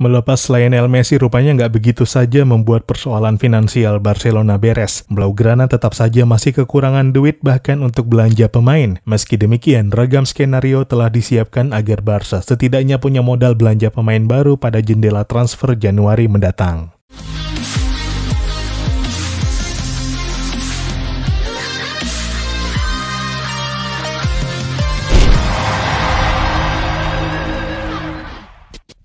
Melepas Lionel Messi rupanya nggak begitu saja membuat persoalan finansial Barcelona beres. Blaugrana tetap saja masih kekurangan duit bahkan untuk belanja pemain. Meski demikian, ragam skenario telah disiapkan agar Barca setidaknya punya modal belanja pemain baru pada jendela transfer Januari mendatang.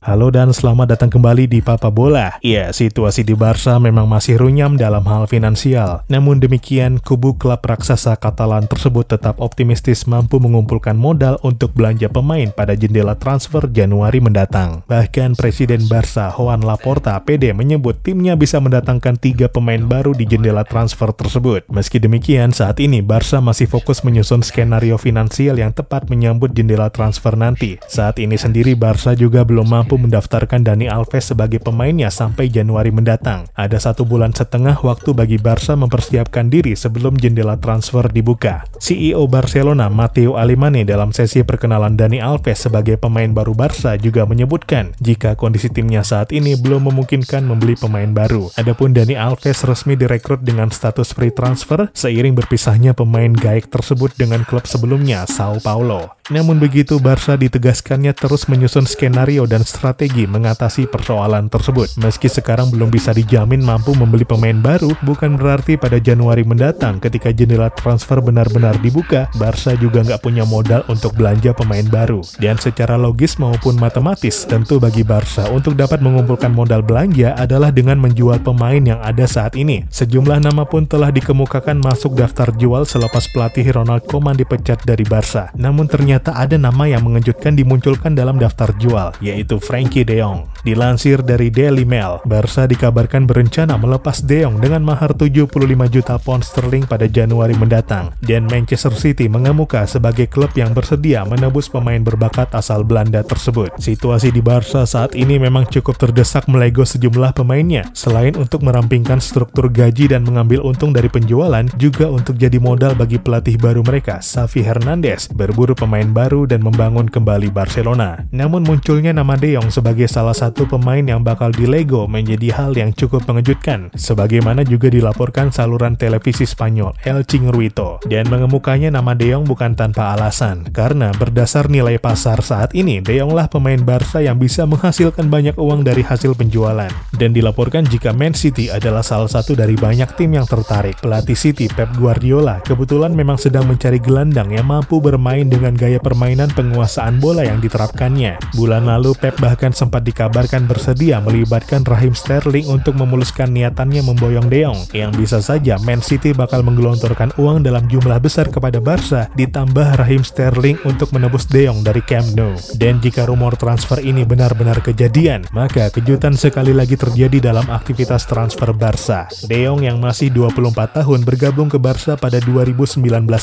Halo dan selamat datang kembali di Papa Bola. Ya, situasi di Barca memang masih runyam dalam hal finansial. Namun demikian, kubu klub raksasa Katalan tersebut tetap optimistis mampu mengumpulkan modal untuk belanja pemain pada jendela transfer Januari mendatang. Bahkan Presiden Barca Juan Laporta PD menyebut timnya bisa mendatangkan tiga pemain baru di jendela transfer tersebut. Meski demikian, saat ini Barca masih fokus menyusun skenario finansial yang tepat menyambut jendela transfer nanti. Saat ini sendiri Barca juga belum mampu mampu mendaftarkan Dani Alves sebagai pemainnya sampai Januari mendatang. Ada satu bulan setengah waktu bagi Barca mempersiapkan diri sebelum jendela transfer dibuka. CEO Barcelona Matteo Alemane dalam sesi perkenalan Dani Alves sebagai pemain baru Barca juga menyebutkan jika kondisi timnya saat ini belum memungkinkan membeli pemain baru. Adapun Dani Alves resmi direkrut dengan status free transfer seiring berpisahnya pemain gaik tersebut dengan klub sebelumnya Sao Paulo. Namun begitu Barca ditegaskannya terus menyusun skenario dan strategi strategi mengatasi persoalan tersebut. Meski sekarang belum bisa dijamin mampu membeli pemain baru, bukan berarti pada Januari mendatang ketika jendela transfer benar-benar dibuka, Barca juga nggak punya modal untuk belanja pemain baru. Dan secara logis maupun matematis, tentu bagi Barca untuk dapat mengumpulkan modal belanja adalah dengan menjual pemain yang ada saat ini. Sejumlah nama pun telah dikemukakan masuk daftar jual selepas pelatih Ronald Koeman dipecat dari Barca. Namun ternyata ada nama yang mengejutkan dimunculkan dalam daftar jual, yaitu Fred Frankie Deon. Dilansir dari Daily Mail, Barca dikabarkan berencana melepas De Jong dengan mahar 75 juta pound sterling pada Januari mendatang, dan Manchester City mengemuka sebagai klub yang bersedia menebus pemain berbakat asal Belanda tersebut. Situasi di Barca saat ini memang cukup terdesak melego sejumlah pemainnya. Selain untuk merampingkan struktur gaji dan mengambil untung dari penjualan, juga untuk jadi modal bagi pelatih baru mereka, Xavi Hernandez, berburu pemain baru dan membangun kembali Barcelona. Namun munculnya nama De Jong sebagai salah satu satu pemain yang bakal di Lego menjadi hal yang cukup mengejutkan, sebagaimana juga dilaporkan saluran televisi Spanyol El Chingruito. Dan mengemukanya nama De Jong bukan tanpa alasan, karena berdasar nilai pasar saat ini, De Jong lah pemain Barca yang bisa menghasilkan banyak uang dari hasil penjualan. Dan dilaporkan jika Man City adalah salah satu dari banyak tim yang tertarik. Pelatih City Pep Guardiola kebetulan memang sedang mencari gelandang yang mampu bermain dengan gaya permainan penguasaan bola yang diterapkannya. Bulan lalu Pep bahkan sempat dikabar akan bersedia melibatkan Rahim Sterling untuk memuluskan niatannya memboyong De Jong, yang bisa saja Man City bakal menggelontorkan uang dalam jumlah besar kepada Barca, ditambah Rahim Sterling untuk menebus De Jong dari Camp Nou. Dan jika rumor transfer ini benar-benar kejadian, maka kejutan sekali lagi terjadi dalam aktivitas transfer Barca. De Jong yang masih 24 tahun bergabung ke Barca pada 2019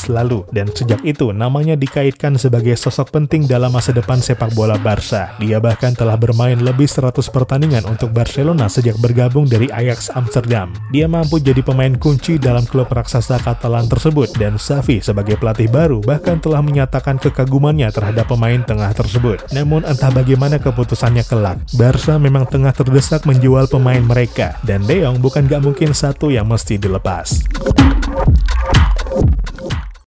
lalu, dan sejak itu namanya dikaitkan sebagai sosok penting dalam masa depan sepak bola Barca. Dia bahkan telah bermain lebih 100 pertandingan untuk Barcelona sejak bergabung dari Ajax Amsterdam. Dia mampu jadi pemain kunci dalam klub raksasa Catalan tersebut dan Xavi sebagai pelatih baru bahkan telah menyatakan kekagumannya terhadap pemain tengah tersebut. Namun entah bagaimana keputusannya kelak, Barca memang tengah terdesak menjual pemain mereka dan De Jong bukan gak mungkin satu yang mesti dilepas.